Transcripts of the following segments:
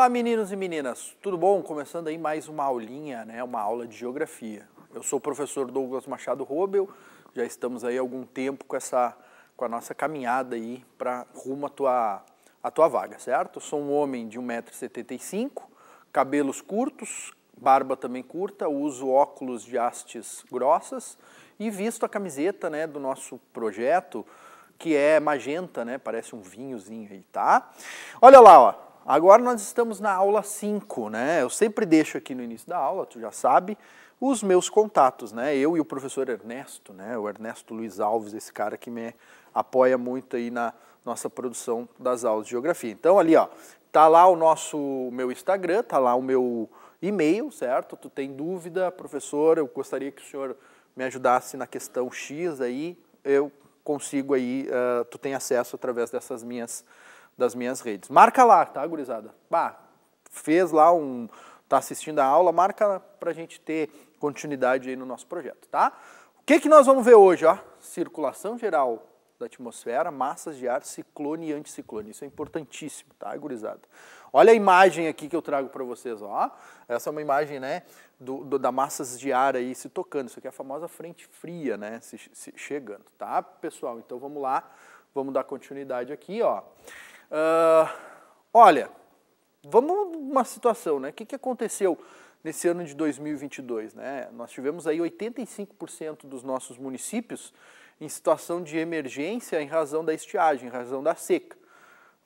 Olá, meninos e meninas, tudo bom? Começando aí mais uma aulinha, né? Uma aula de geografia. Eu sou o professor Douglas Machado Robel, já estamos aí há algum tempo com essa com a nossa caminhada aí para rumo à tua, à tua vaga, certo? Eu sou um homem de 1,75m, cabelos curtos, barba também curta, uso óculos de hastes grossas e visto a camiseta né, do nosso projeto, que é magenta, né? Parece um vinhozinho aí, tá? Olha lá, ó. Agora nós estamos na aula 5, né? Eu sempre deixo aqui no início da aula, tu já sabe, os meus contatos, né? Eu e o professor Ernesto, né? O Ernesto Luiz Alves, esse cara que me apoia muito aí na nossa produção das aulas de geografia. Então ali, ó, tá lá o nosso o meu Instagram, tá lá o meu e-mail, certo? Tu tem dúvida, professor, eu gostaria que o senhor me ajudasse na questão X aí, eu consigo aí, uh, tu tem acesso através dessas minhas das minhas redes. Marca lá, tá, gurizada? Bah, fez lá um. tá assistindo a aula, marca pra gente ter continuidade aí no nosso projeto, tá? O que, que nós vamos ver hoje, ó? Circulação geral da atmosfera, massas de ar, ciclone e anticiclone. Isso é importantíssimo, tá, gurizada? Olha a imagem aqui que eu trago para vocês, ó. Essa é uma imagem, né, do, do, da massas de ar aí se tocando. Isso aqui é a famosa frente fria, né, se, se chegando, tá, pessoal? Então vamos lá, vamos dar continuidade aqui, ó. Uh, olha, vamos uma situação, né? O que, que aconteceu nesse ano de 2022, né? Nós tivemos aí 85% dos nossos municípios em situação de emergência em razão da estiagem, em razão da seca.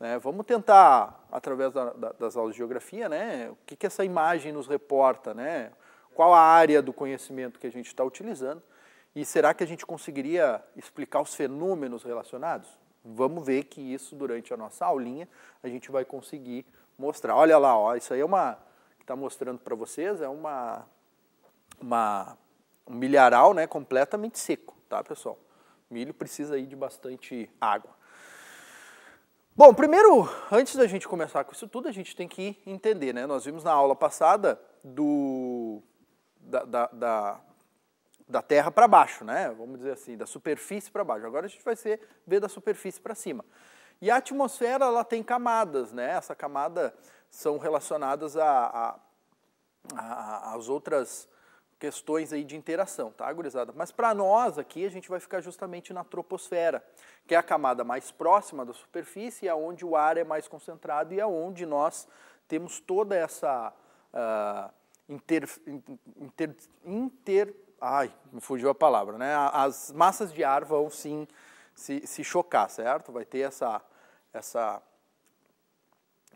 Né? Vamos tentar, através da, da, das aulas de geografia, né? o que, que essa imagem nos reporta, né? qual a área do conhecimento que a gente está utilizando e será que a gente conseguiria explicar os fenômenos relacionados? vamos ver que isso durante a nossa aulinha a gente vai conseguir mostrar. Olha lá, ó, isso aí é uma que está mostrando para vocês é uma uma um milharal, né, completamente seco, tá, pessoal? Milho precisa aí de bastante água. Bom, primeiro, antes da gente começar com isso tudo, a gente tem que entender, né? Nós vimos na aula passada do da, da, da da terra para baixo, né? Vamos dizer assim, da superfície para baixo. Agora a gente vai ser, ver da superfície para cima. E a atmosfera ela tem camadas, né? Essa camada são relacionadas a, a, a, às outras questões aí de interação, tá, gurizada? Mas para nós aqui a gente vai ficar justamente na troposfera, que é a camada mais próxima da superfície, aonde é o ar é mais concentrado e aonde é nós temos toda essa uh, inter, inter, inter ai, me fugiu a palavra, né? As massas de ar vão sim se, se chocar, certo? Vai ter essa, essa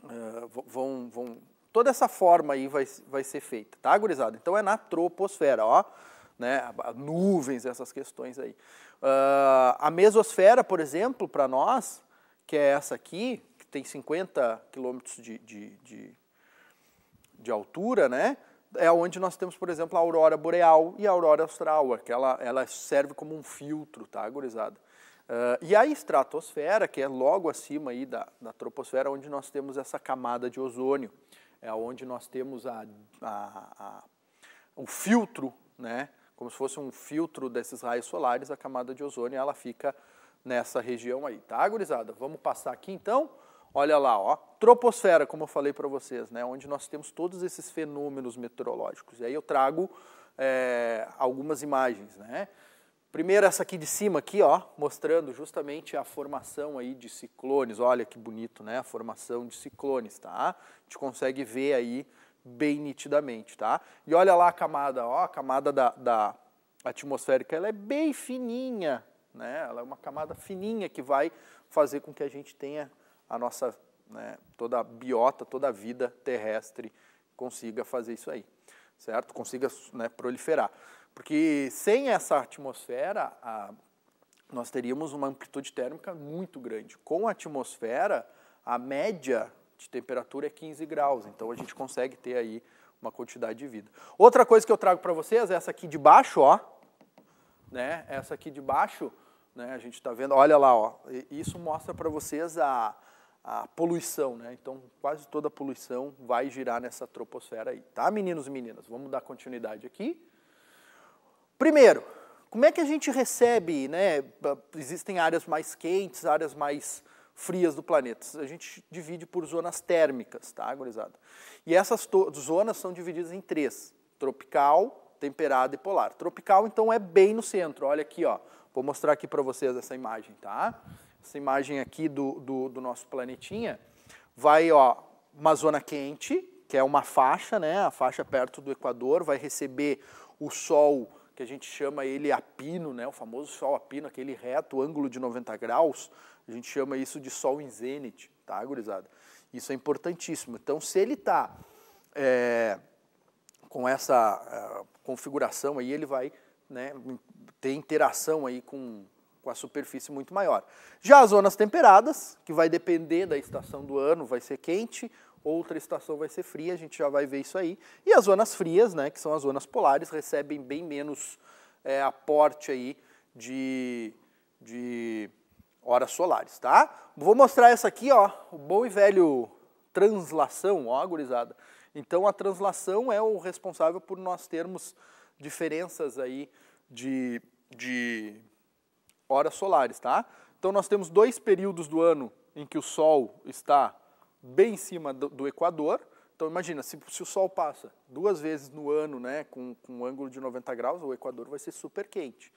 uh, vão, vão, toda essa forma aí vai, vai ser feita, tá, gurizada? Então é na troposfera, ó, né? Nuvens, essas questões aí. Uh, a mesosfera, por exemplo, para nós, que é essa aqui, que tem 50 quilômetros de, de, de, de altura, né? é onde nós temos, por exemplo, a aurora boreal e a aurora austral, que ela, ela serve como um filtro, tá, gurizada? Uh, e a estratosfera, que é logo acima aí da, da troposfera, onde nós temos essa camada de ozônio, é onde nós temos a, a, a, o filtro, né, como se fosse um filtro desses raios solares, a camada de ozônio, ela fica nessa região aí, tá, gurizada? Vamos passar aqui, então. Olha lá, ó, troposfera, como eu falei para vocês, né, onde nós temos todos esses fenômenos meteorológicos. E aí eu trago é, algumas imagens, né? Primeiro essa aqui de cima aqui, ó, mostrando justamente a formação aí de ciclones. Olha que bonito, né? A formação de ciclones, tá? A gente consegue ver aí bem nitidamente, tá? E olha lá a camada, ó, a camada da, da atmosférica, ela é bem fininha, né? Ela é uma camada fininha que vai fazer com que a gente tenha a nossa né, toda a biota, toda a vida terrestre consiga fazer isso aí, certo? Consiga né, proliferar. Porque sem essa atmosfera, a, nós teríamos uma amplitude térmica muito grande. Com a atmosfera, a média de temperatura é 15 graus, então a gente consegue ter aí uma quantidade de vida. Outra coisa que eu trago para vocês é essa aqui de baixo, ó, né? Essa aqui de baixo, né? A gente está vendo, olha lá, ó. Isso mostra para vocês a, a poluição, né? Então, quase toda a poluição vai girar nessa troposfera aí, tá, meninos e meninas? Vamos dar continuidade aqui. Primeiro, como é que a gente recebe, né? Existem áreas mais quentes, áreas mais frias do planeta. A gente divide por zonas térmicas, tá, gurizada? E essas zonas são divididas em três: tropical, temperada e polar. Tropical, então, é bem no centro. Olha aqui, ó. Vou mostrar aqui para vocês essa imagem, tá? essa imagem aqui do, do, do nosso planetinha, vai, ó, uma zona quente, que é uma faixa, né, a faixa perto do Equador, vai receber o Sol, que a gente chama ele apino, né, o famoso Sol apino, aquele reto ângulo de 90 graus, a gente chama isso de Sol em zênite, tá, gurizada? Isso é importantíssimo. Então, se ele está é, com essa é, configuração aí, ele vai né, ter interação aí com com a superfície muito maior. Já as zonas temperadas, que vai depender da estação do ano, vai ser quente, outra estação vai ser fria, a gente já vai ver isso aí. E as zonas frias, né, que são as zonas polares, recebem bem menos é, aporte aí de, de horas solares, tá? Vou mostrar essa aqui, ó, o bom e velho translação, ó, gurizada. Então a translação é o responsável por nós termos diferenças aí de, de horas solares, tá? Então nós temos dois períodos do ano em que o Sol está bem em cima do, do Equador. Então imagina, se, se, o Sol passa duas vezes no ano, né, com, com um ângulo de 90 graus, o Equador vai ser super quente.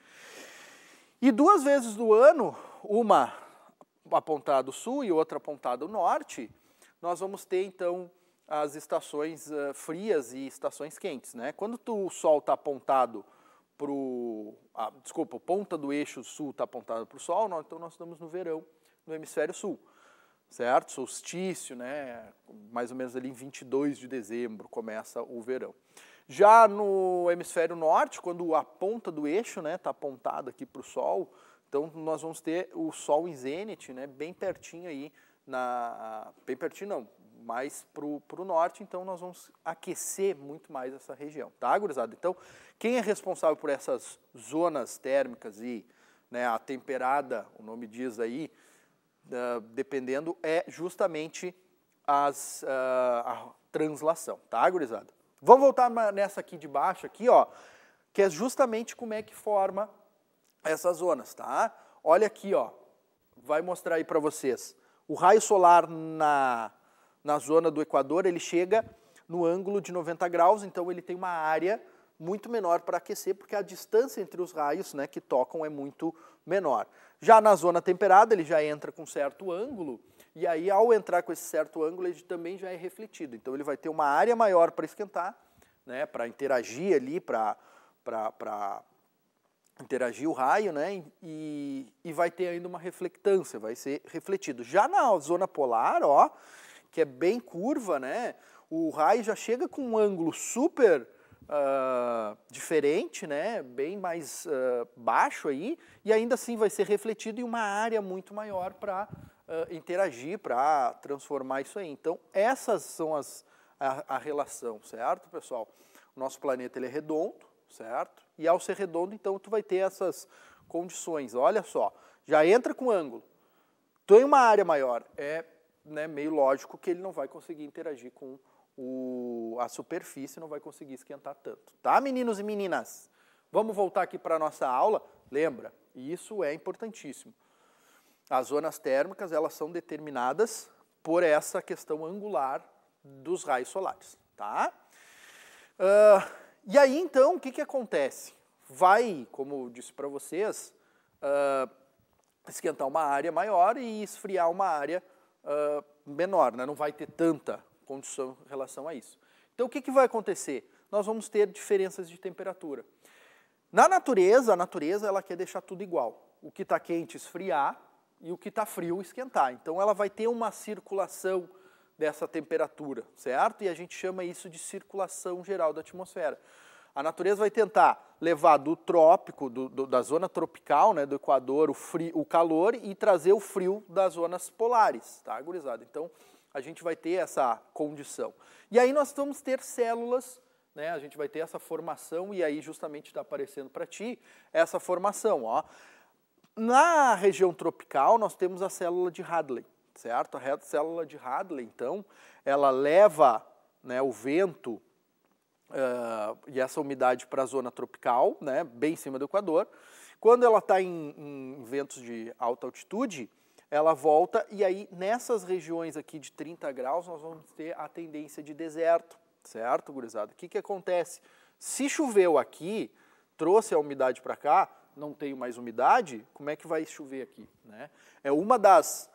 E duas vezes do ano, uma apontada ao sul e outra apontada ao norte, nós vamos ter então as estações uh, frias e estações quentes, né? Quando tu, o Sol está apontado para o. Ah, desculpa, ponta do eixo sul está apontada para o Sol, então nós estamos no verão no hemisfério sul, certo? Solstício, né? Mais ou menos ali em 22 de dezembro começa o verão. Já no hemisfério norte, quando a ponta do eixo está né, tá apontada aqui para o Sol, então nós vamos ter o Sol em zênite, né, bem pertinho aí, na, bem pertinho não, mais para o norte, então nós vamos aquecer muito mais essa região, tá, gurizada? Então, quem é responsável por essas zonas térmicas e né, a temperada, o nome diz aí, uh, dependendo, é justamente as, uh, a translação, tá, gurizada? Vamos voltar nessa aqui de baixo, aqui, ó, que é justamente como é que forma essas zonas, tá? Olha aqui, ó, vai mostrar aí para vocês. O raio solar na na zona do Equador, ele chega no ângulo de 90 graus, então ele tem uma área muito menor para aquecer, porque a distância entre os raios né, que tocam é muito menor. Já na zona temperada, ele já entra com certo ângulo, e aí ao entrar com esse certo ângulo, ele também já é refletido. Então ele vai ter uma área maior para esquentar, né, para interagir ali, para interagir o raio, né, e, e vai ter ainda uma reflectância, vai ser refletido. Já na zona polar, ó, que é bem curva, né? O raio já chega com um ângulo super uh, diferente, né? Bem mais uh, baixo aí, e ainda assim vai ser refletido em uma área muito maior para uh, ah, interagir, para transformar isso aí. Então, essas são as a, a relação, certo, pessoal? O nosso planeta ele é redondo, certo? E ao ser redondo, então tu vai ter essas condições. Olha só, já entra com ângulo. Tem uma área maior, é né, meio lógico que ele não vai conseguir interagir com o, a superfície, não vai conseguir esquentar tanto. Tá, meninos e meninas? Vamos voltar aqui para a nossa aula. Lembra, isso é importantíssimo. As zonas térmicas elas são determinadas por essa questão angular dos raios solares. Tá? Uh, e aí, então, o que, que acontece? Vai, como eu disse para vocês, uh, esquentar uma área maior e esfriar uma área uh, menor, né? não vai ter tanta condição em relação a isso. Então, o que, que vai acontecer? Nós vamos ter diferenças de temperatura. Na natureza, a natureza ela quer deixar tudo igual. O que está quente esfriar e o que está frio esquentar. Então, ela vai ter uma circulação dessa temperatura, certo? E a gente chama isso de circulação geral da atmosfera. A natureza vai tentar levar do trópico, do, do, da zona tropical, né, do Equador, o, frio, o calor e trazer o frio das zonas polares, tá, gurizada? Então, a gente vai ter essa condição. E aí nós vamos ter células, né, a gente vai ter essa formação e aí justamente está aparecendo para ti essa formação, ó. Na região tropical, nós temos a célula de Hadley, certo? A célula de Hadley, então, ela leva né, o vento Uh, e essa umidade para a zona tropical, né, bem em cima do Equador. Quando ela está em, em, ventos de alta altitude, ela volta e aí nessas regiões aqui de 30 graus nós vamos ter a tendência de deserto, certo, gurizada? O que, que acontece? Se choveu aqui, trouxe a umidade para cá, não tenho mais umidade, como é que vai chover aqui? Né? É uma das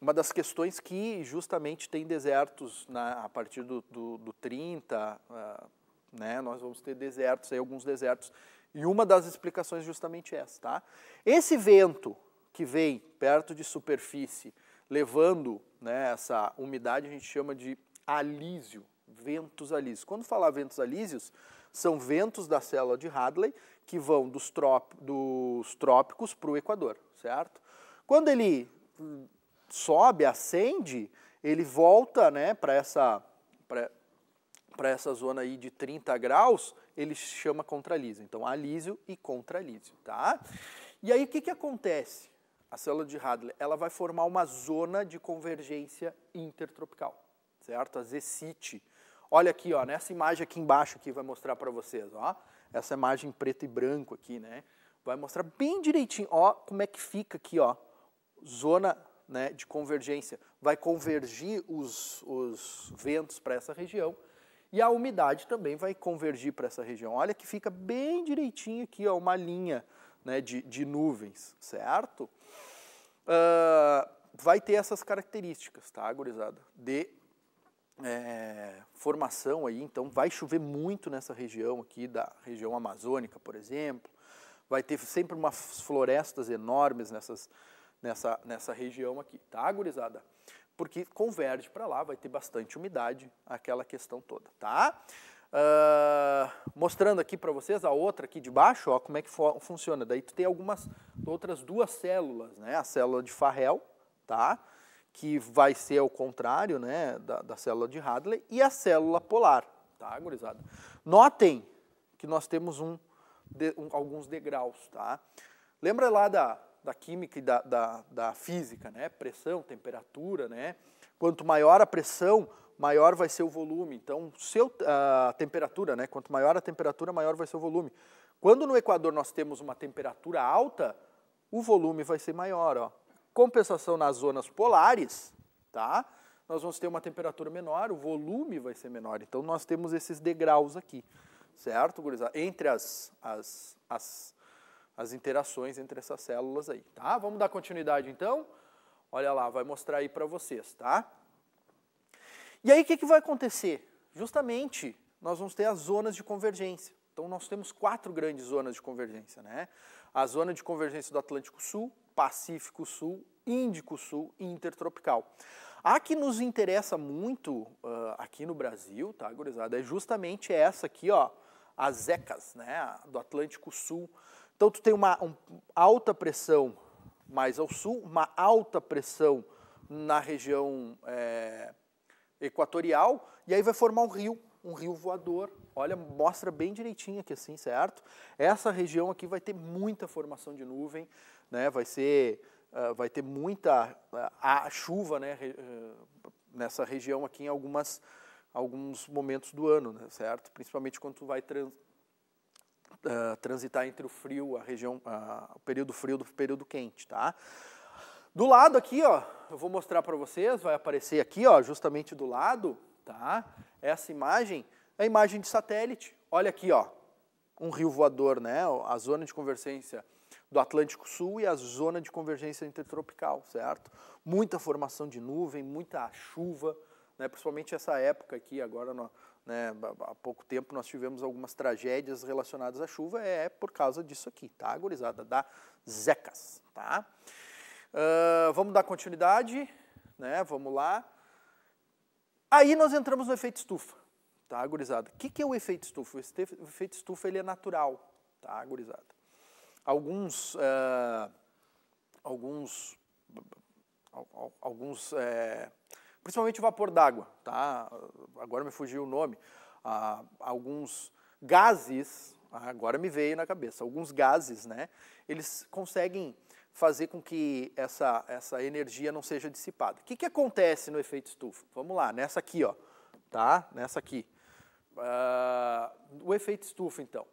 uma das questões que justamente tem desertos na, a partir do, do, do 30, uh, ah, né, nós vamos ter desertos, aí, alguns desertos, e uma das explicações é justamente essa. Tá? Esse vento que vem perto de superfície, levando né, essa umidade, a gente chama de alísio, ventos alísios. Quando falar ventos alísios, são ventos da célula de Hadley que vão dos, trópicos para o Equador, certo? Quando ele sobe, acende, ele volta né, para essa, essa zona aí de 30 graus, ele chama contralísio. Então, alísio e contralísio, tá? E aí, o que, que acontece? A célula de Hadley, ela vai formar uma zona de convergência intertropical, certo? A zecite. Olha aqui, ó, nessa imagem aqui embaixo que vai mostrar para vocês, ó. Essa imagem preto e branco aqui, né? Vai mostrar bem direitinho, ó, como é que fica aqui, ó. Zona né, de convergência, vai convergir os, os ventos para essa região e a umidade também vai convergir para essa região. Olha que fica bem direitinho aqui, ó, uma linha né, de, de nuvens, certo? Uh, vai ter essas características, tá, gurizada? De é, formação aí, então vai chover muito nessa região aqui, da região amazônica, por exemplo. Vai ter sempre umas florestas enormes nessas nessa, nessa região aqui, tá, gurizada? Porque converge para lá, vai ter bastante umidade, aquela questão toda, tá? Uh, mostrando aqui para vocês a outra aqui de baixo, ó, como é que funciona. Daí tu tem algumas outras duas células, né? A célula de Farrell, tá? Que vai ser ao contrário, né, da, da célula de Hadley e a célula polar, tá, gurizada? Notem que nós temos um, de, um alguns degraus, tá? Lembra lá da da química e da, da, da física, né? Pressão, temperatura, né? Quanto maior a pressão, maior vai ser o volume. Então, seu, a ah, temperatura, né? Quanto maior a temperatura, maior vai ser o volume. Quando no Equador nós temos uma temperatura alta, o volume vai ser maior. Ó. Compensação nas zonas polares, tá? Nós vamos ter uma temperatura menor, o volume vai ser menor. Então, nós temos esses degraus aqui, certo, gurizada? Entre as, as, as as interações entre essas células aí, tá? Vamos dar continuidade então? Olha lá, vai mostrar aí para vocês, tá? E aí o que, que vai acontecer? Justamente nós vamos ter as zonas de convergência. Então nós temos quatro grandes zonas de convergência, né? A zona de convergência do Atlântico Sul, Pacífico Sul, Índico Sul e Intertropical. A que nos interessa muito uh, aqui no Brasil, tá, gurizada, é justamente essa aqui, ó, as ECAs, né, do Atlântico Sul, então tu tem uma um, alta pressão mais ao sul, uma alta pressão na região é, equatorial, e aí vai formar um rio, um rio voador. Olha, mostra bem direitinho aqui assim, certo? Essa região aqui vai ter muita formação de nuvem, né? vai, ser, uh, vai ter muita uh, a chuva né? uh, nessa região aqui em algumas, alguns momentos do ano, né? certo? Principalmente quando tu vai trans, uh, transitar entre o frio, a região, uh, o período frio do período quente, tá? Do lado aqui, ó, eu vou mostrar para vocês, vai aparecer aqui, ó, justamente do lado, tá? Essa imagem é a imagem de satélite. Olha aqui, ó, um rio voador, né? A zona de convergência do Atlântico Sul e a zona de convergência intertropical, certo? Muita formação de nuvem, muita chuva, né? principalmente essa época aqui, agora no, né? Há pouco tempo nós tivemos algumas tragédias relacionadas à chuva, é por causa disso aqui, tá, gurizada? Da Zecas, tá? Uh, vamos dar continuidade, né? Vamos lá. Aí nós entramos no efeito estufa, tá, gurizada? O que, que é o efeito estufa? O efeito estufa ele é natural, tá, gurizada? Alguns, uh, alguns, alguns eh, principalmente o vapor d'água, tá? Agora me fugiu o nome. Ah, alguns gases, ah, agora me veio na cabeça, alguns gases, né? Eles conseguem fazer com que essa, essa energia não seja dissipada. O que, que acontece no efeito estufa? Vamos lá, nessa aqui, ó, tá? Nessa aqui. Ah, o efeito estufa, então.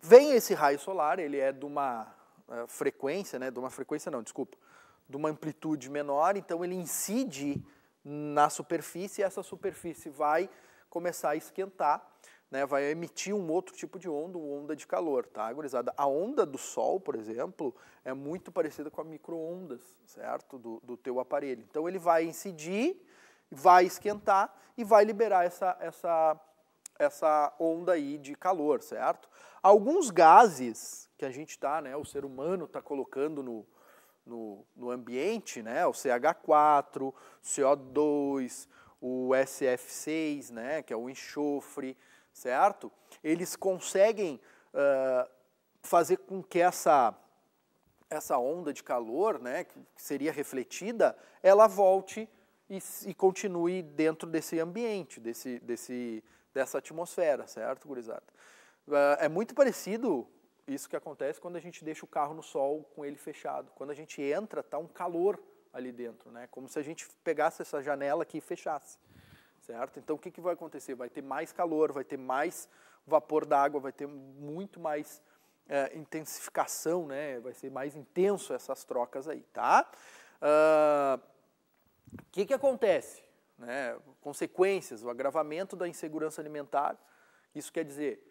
Vem esse raio solar, ele é de uma ah, frequência, né? De uma frequência não, desculpa, de uma amplitude menor, então ele incide na superfície, e essa superfície vai começar a esquentar, né, vai emitir um outro tipo de onda, uma onda de calor, tá, gurizada? A onda do Sol, por exemplo, é muito parecida com a microondas, certo, do, do teu aparelho. Então ele vai incidir, vai esquentar e vai liberar essa, essa, essa onda aí de calor, certo? Alguns gases que a gente tá né, o ser humano está colocando no, no, no ambiente, né, o CH4, CO2, o SF6, né, que é o enxofre, certo? Eles conseguem uh, fazer com que essa, essa onda de calor, né, que seria refletida, ela volte e, e continue dentro desse ambiente, desse, desse, dessa atmosfera, certo, gurizada? Uh, é muito parecido isso que acontece quando a gente deixa o carro no sol com ele fechado. Quando a gente entra, tá um calor ali dentro, né? Como se a gente pegasse essa janela aqui e fechasse, certo? Então o que, que vai acontecer? Vai ter mais calor, vai ter mais vapor d'água, vai ter muito mais é, intensificação, né? Vai ser mais intenso essas trocas aí, tá? Ah, o uh, que, que acontece? Né? Consequências, o agravamento da insegurança alimentar. Isso quer dizer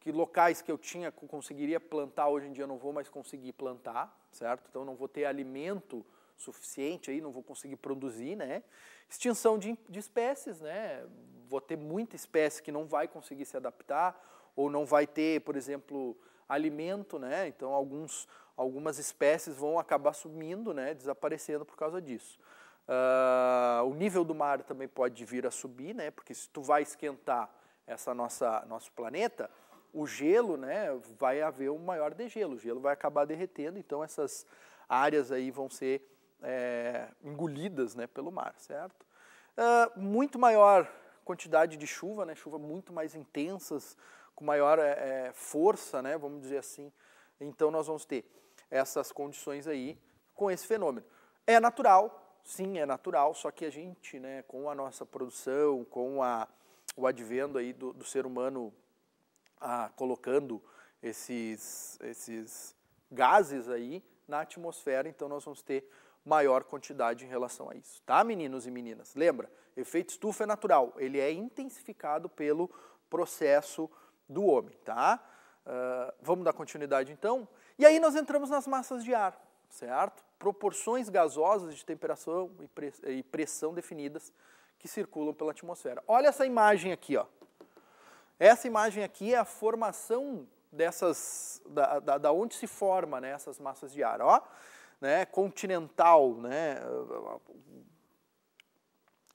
que locais que eu tinha conseguiria plantar hoje em dia eu não vou mais conseguir plantar, certo? Então não vou ter alimento suficiente aí, não vou conseguir produzir, né? Extinção de, de espécies, né? Vou ter muita espécie que não vai conseguir se adaptar ou não vai ter, por exemplo, alimento, né? Então alguns, algumas espécies vão acabar sumindo, né? Desaparecendo por causa disso. Uh, o nível do mar também pode vir a subir, né? Porque se tu vai esquentar essa nossa nosso planeta, o gelo, né, vai haver um maior degelo, o gelo vai acabar derretendo, então essas áreas aí vão ser é, engolidas né, pelo mar, certo? Uh, muito maior quantidade de chuva, né, chuva muito mais intensas, com maior é, é, força, né, vamos dizer assim. Então nós vamos ter essas condições aí com esse fenômeno. É natural, sim, é natural, só que a gente, né, com a nossa produção, com a, o advento aí do, do ser humano ah, colocando esses, esses gases aí na atmosfera, então nós vamos ter maior quantidade em relação a isso, tá, meninos e meninas? Lembra, efeito estufa é natural, ele é intensificado pelo processo do homem, tá? Uh, vamos dar continuidade então? E aí nós entramos nas massas de ar, certo? Proporções gasosas de temperatura e pressão definidas que circulam pela atmosfera. Olha essa imagem aqui, ó. Essa imagem aqui é a formação dessas, da, da, da onde se forma né, essas massas de ar. Ó, né, continental, né,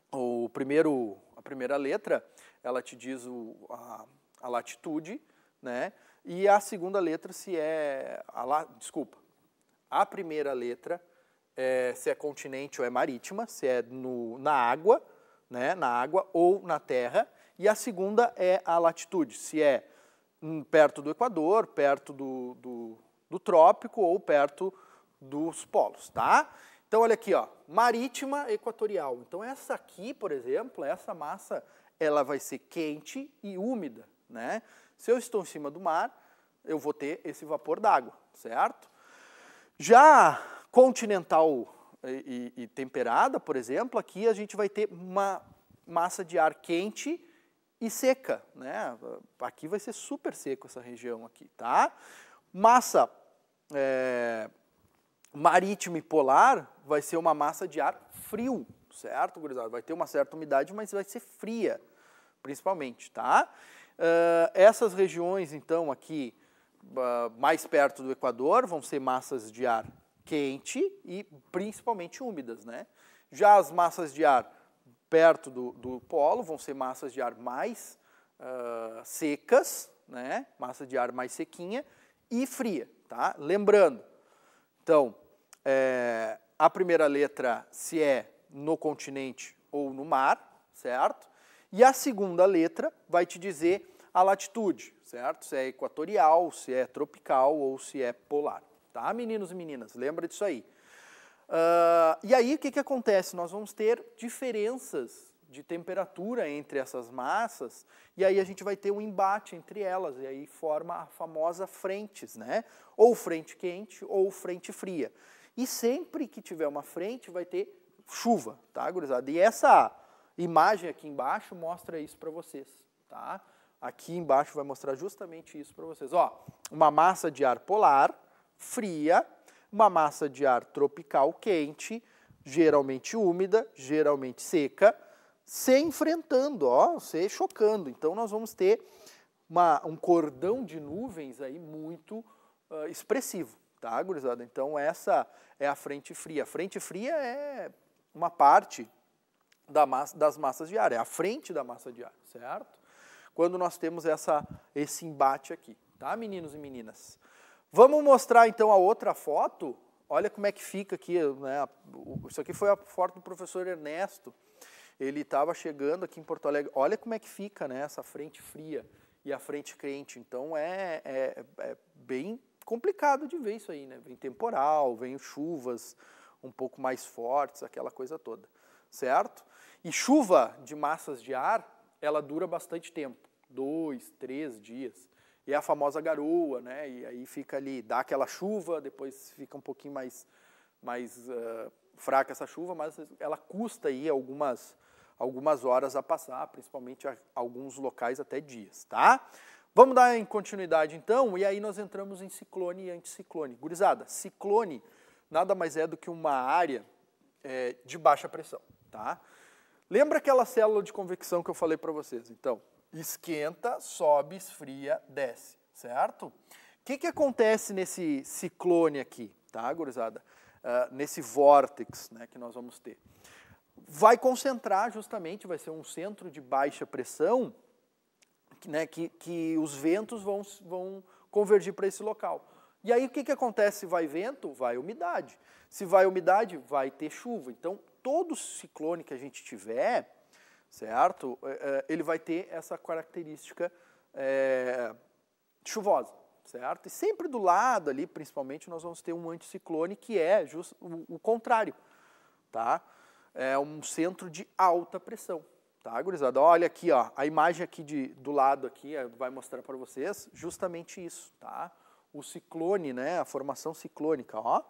o primeiro, a primeira letra, ela te diz o, a, a latitude, né, e a segunda letra se é, a la, desculpa, a primeira letra é, se é continente ou é marítima, se é no, na água, né, na água ou na terra, e a segunda é a latitude, se é hum, perto do Equador, perto do, do, do trópico ou perto dos polos, tá? Então, olha aqui, ó, marítima equatorial. Então, essa aqui, por exemplo, essa massa, ela vai ser quente e úmida, né? Se eu estou em cima do mar, eu vou ter esse vapor d'água, certo? Já continental e, e, e, temperada, por exemplo, aqui a gente vai ter uma massa de ar quente e seca, né? Aqui vai ser super seco essa região aqui, tá? Massa é, marítima e polar vai ser uma massa de ar frio, certo, gurizada? Vai ter uma certa umidade, mas vai ser fria, principalmente, tá? Uh, essas regiões, então, aqui uh, mais perto do Equador vão ser massas de ar quente e principalmente úmidas, né? Já as massas de ar perto do, do polo, vão ser massas de ar mais uh, secas, né? massa de ar mais sequinha e fria. Tá? Lembrando, então, é, a primeira letra se é no continente ou no mar, certo? E a segunda letra vai te dizer a latitude, certo? Se é equatorial, se é tropical ou se é polar. Tá, meninos e meninas? Lembra disso aí. Uh, e aí, o que, que acontece? Nós vamos ter diferenças de temperatura entre essas massas, e aí a gente vai ter um embate entre elas, e aí forma a famosa frentes, né? Ou frente quente ou frente fria. E sempre que tiver uma frente, vai ter chuva, tá, gurizada? E essa imagem aqui embaixo mostra isso para vocês, tá? Aqui embaixo vai mostrar justamente isso para vocês. Ó, uma massa de ar polar, fria, uma massa de ar tropical quente, geralmente úmida, geralmente seca, se enfrentando, ó, se chocando. Então nós vamos ter uma, um cordão de nuvens aí muito uh, expressivo, tá, gurizada? Então essa é a frente fria. A frente fria é uma parte da massa, das massas de ar, é a frente da massa de ar, certo? Quando nós temos essa, esse embate aqui, tá, meninos e meninas? Vamos mostrar então a outra foto? Olha como é que fica aqui. Né? Isso aqui foi a foto do professor Ernesto. Ele estava chegando aqui em Porto Alegre. Olha como é que fica né, essa frente fria e a frente crente. Então é, é, é bem complicado de ver isso aí. Né? Vem temporal, vem chuvas um pouco mais fortes, aquela coisa toda. Certo? E chuva de massas de ar, ela dura bastante tempo dois, três dias. E é a famosa garoa, né? E aí fica ali, dá aquela chuva, depois fica um pouquinho mais, mais uh, fraca essa chuva, mas ela custa aí algumas, algumas horas a passar, principalmente a alguns locais até dias, tá? Vamos dar em continuidade então, e aí nós entramos em ciclone e anticiclone. Gurizada, ciclone nada mais é do que uma área é, de baixa pressão, tá? Lembra aquela célula de convecção que eu falei para vocês? Então, Esquenta, sobe, esfria, desce, certo? O que, que acontece nesse ciclone aqui, tá, gurizada? Uh, nesse vórtex né, que nós vamos ter. Vai concentrar justamente, vai ser um centro de baixa pressão, que, né, que, que os ventos vão, vão convergir para esse local. E aí o que, que acontece se vai vento? Vai umidade. Se vai umidade, vai ter chuva. Então, todo ciclone que a gente tiver, certo? É, é, ele vai ter essa característica é, chuvosa, certo? E sempre do lado ali, principalmente, nós vamos ter um anticiclone que é just, o, o contrário, tá? É um centro de alta pressão, tá, gurizada? Olha aqui, ó, a imagem aqui de, do lado aqui é, vai mostrar para vocês justamente isso, tá? O ciclone, né, a formação ciclônica, ó,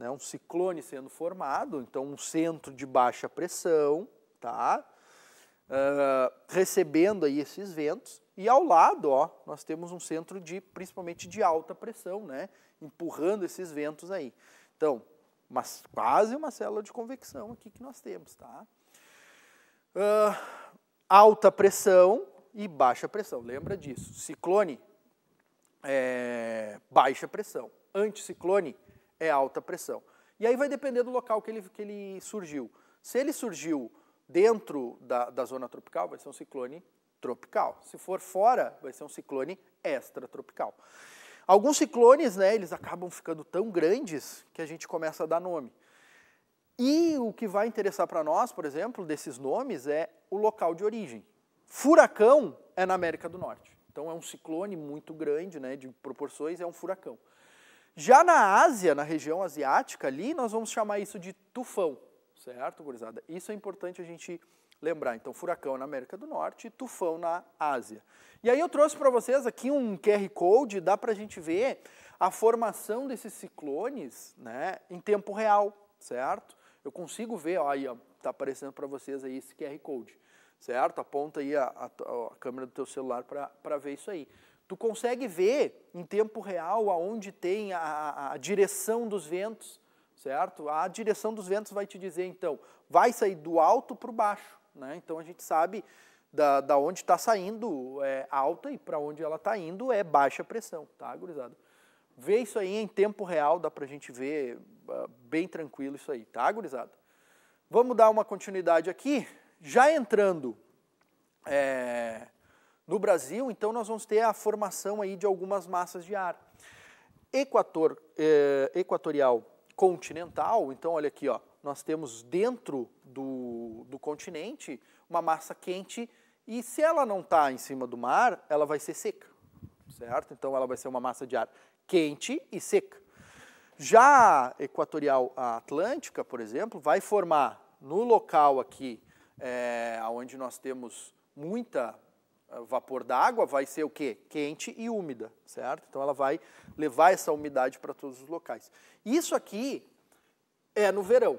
né, um ciclone sendo formado, então um centro de baixa pressão, tá? uh, recebendo aí esses ventos. E ao lado, ó, nós temos um centro de, principalmente de alta pressão, né, empurrando esses ventos aí. Então, mas quase uma célula de convecção aqui que nós temos, tá? Uh, alta pressão e baixa pressão. Lembra disso? Ciclone é baixa pressão. Anticiclone é alta pressão. E aí vai depender do local que ele, que ele surgiu. Se ele surgiu dentro da, da zona tropical, vai ser um ciclone tropical. Se for fora, vai ser um ciclone extratropical. Alguns ciclones, né, eles acabam ficando tão grandes que a gente começa a dar nome. E o que vai interessar para nós, por exemplo, desses nomes é o local de origem. Furacão é na América do Norte. Então é um ciclone muito grande, né, de proporções, é um furacão. Já na Ásia, na região asiática ali, nós vamos chamar isso de tufão. Certo, gurizada? Isso é importante a gente lembrar. Então, furacão na América do Norte e tufão na Ásia. E aí eu trouxe para vocês aqui um QR Code, dá para a gente ver a formação desses ciclones né, em tempo real, certo? Eu consigo ver, ó, aí está aparecendo para vocês aí esse QR Code, certo? Aponta aí a, a, a câmera do teu celular para ver isso aí. Tu consegue ver em tempo real aonde tem a, a direção dos ventos, certo? A direção dos ventos vai te dizer, então, vai sair do alto para o baixo. Né? Então, a gente sabe da, da onde está saindo é alta e para onde ela está indo é baixa pressão, tá, gurizada? Vê isso aí em tempo real, dá para a gente ver ah, bem tranquilo isso aí, tá, gurizada? Vamos dar uma continuidade aqui. Já entrando é, no Brasil, então nós vamos ter a formação aí de algumas massas de ar. Equator, é, equatorial continental. Então, olha aqui, ó, nós temos dentro do, do continente uma massa quente e se ela não está em cima do mar, ela vai ser seca, certo? Então, ela vai ser uma massa de ar quente e seca. Já a equatorial atlântica, por exemplo, vai formar no local aqui, é, onde nós temos muita ah, vapor d'água vai ser o quê? Quente e úmida, certo? Então ela vai levar essa umidade para todos os locais. Isso aqui é no verão,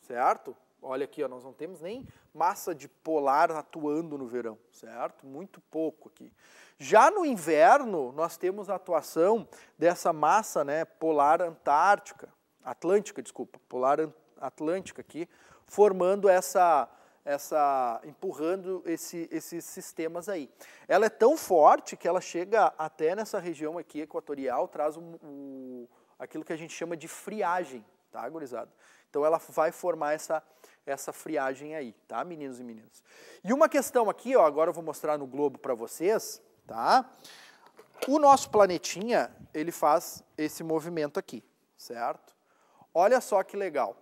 certo? Olha aqui, ó, nós não temos nem massa de polar atuando no verão, certo? Muito pouco aqui. Já no inverno, nós temos a atuação dessa massa né, polar antártica, atlântica, desculpa, polar atlântica aqui, formando essa essa empurrando esse, esses sistemas aí. Ela é tão forte que ela chega até nessa região aqui equatorial, traz um, um, aquilo que a gente chama de friagem, tá, gurizada? Então ela vai formar essa, essa friagem aí, tá, meninos e meninas? E uma questão aqui, ó, agora eu vou mostrar no globo para vocês, tá? O nosso planetinha, ele faz esse movimento aqui, certo? Olha só que legal.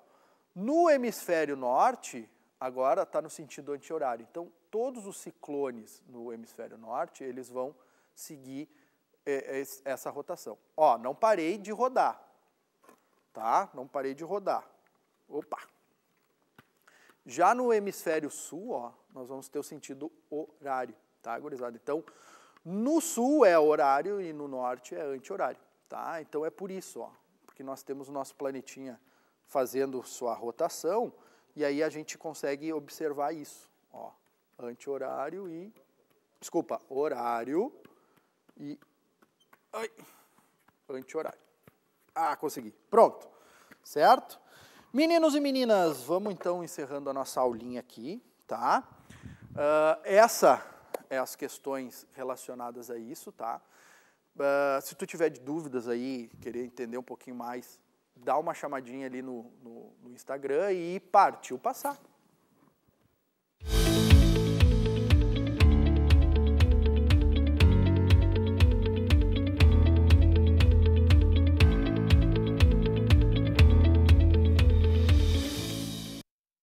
No hemisfério norte, agora está no sentido anti-horário. Então, todos os ciclones no hemisfério norte, eles vão seguir é, é, essa rotação. Ó, não parei de rodar, tá? Não parei de rodar. Opa! Já no hemisfério sul, ó, nós vamos ter o sentido horário, tá, gurizada? Então, no sul é horário e no norte é anti-horário, tá? Então é por isso, ó, porque nós temos o nosso planetinha fazendo sua rotação, e aí a gente consegue observar isso. Ó, anti-horário e. Desculpa, horário e. Ai, anti-horário. Ah, consegui. Pronto. Certo? Meninos e meninas, vamos então encerrando a nossa aulinha aqui, tá? Uh, essa é as questões relacionadas a isso, tá? Uh, se tu tiver dúvidas aí, querer entender um pouquinho mais dá uma chamadinha ali no, no, no Instagram e partiu passar.